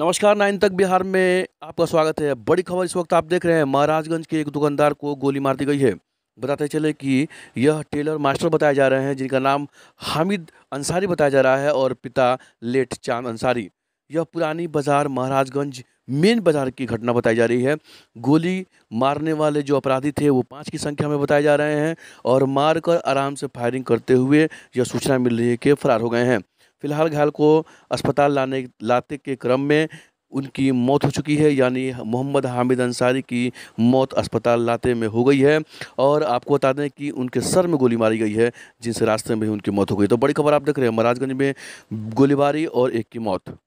नमस्कार नाइन तक बिहार में आपका स्वागत है बड़ी खबर इस वक्त आप देख रहे हैं महाराजगंज के एक दुकानदार को गोली मार दी गई है बताते चले कि यह टेलर मास्टर बताए जा रहे हैं जिनका नाम हामिद अंसारी बताया जा रहा है और पिता लेट चांद अंसारी यह पुरानी बाजार महाराजगंज मेन बाजार की घटना बताई जा रही है गोली मारने वाले जो अपराधी थे वो पाँच की संख्या में बताए जा रहे हैं और मारकर आराम से फायरिंग करते हुए यह सूचना मिल रही है कि फरार हो गए हैं फिलहाल घायल को अस्पताल लाने लाते के क्रम में उनकी मौत हो चुकी है यानी मोहम्मद हामिद अंसारी की मौत अस्पताल लाते में हो गई है और आपको बता दें कि उनके सर में गोली मारी गई है जिनसे रास्ते में ही उनकी मौत हो गई तो बड़ी खबर आप देख रहे हैं महाराजगंज में गोलीबारी और एक की मौत